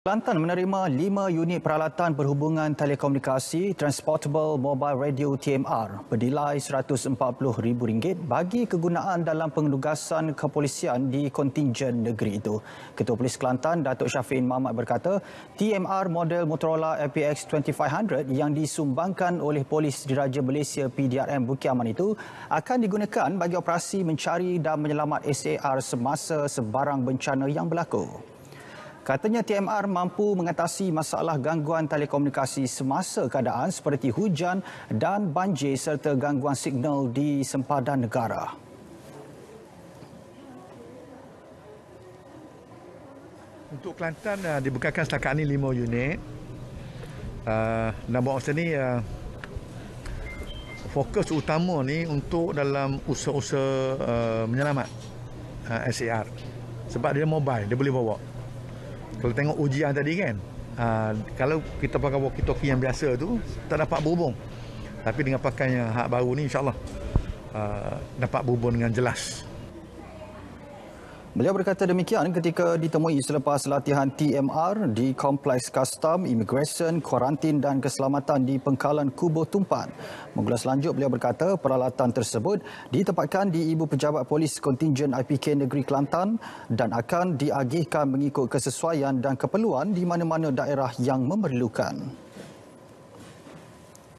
Kelantan menerima 5 unit peralatan berhubungan telekomunikasi Transportable Mobile Radio TMR bernilai RM140,000 bagi kegunaan dalam penugasan kepolisian di kontingen negeri itu. Ketua Polis Kelantan, Datuk Syafin Mahmud berkata, TMR model Motorola APX 2500 yang disumbangkan oleh Polis Diraja Malaysia PDRM Bukit itu akan digunakan bagi operasi mencari dan menyelamat SAR semasa sebarang bencana yang berlaku. Katanya TMR mampu mengatasi masalah gangguan telekomunikasi semasa keadaan seperti hujan dan banjir serta gangguan signal di sempadan negara. Untuk Kelantan, uh, ah, dibekalkan setakat ini 5 unit. Uh, nombor awal ini, uh, fokus utama ni untuk dalam usaha-usaha uh, menyelamat uh, ah, SAR. Sebab dia mobile, dia boleh bawa kalau tengok ujian tadi kan ah, kalau kita pakai walkie talkie yang biasa tu tak dapat berhubung tapi dengan pakainya hak baru ni insyaAllah uh, dapat berhubung dengan jelas Beliau berkata demikian ketika ditemui selepas latihan TMR di Kompleks Custom, Immigration, Kuarantin dan Keselamatan di Pengkalan Kubur Tumpan. Mengulas lanjut, beliau berkata peralatan tersebut ditempatkan di Ibu Pejabat Polis Kontingen IPK Negeri Kelantan dan akan diagihkan mengikut kesesuaian dan keperluan di mana-mana daerah yang memerlukan.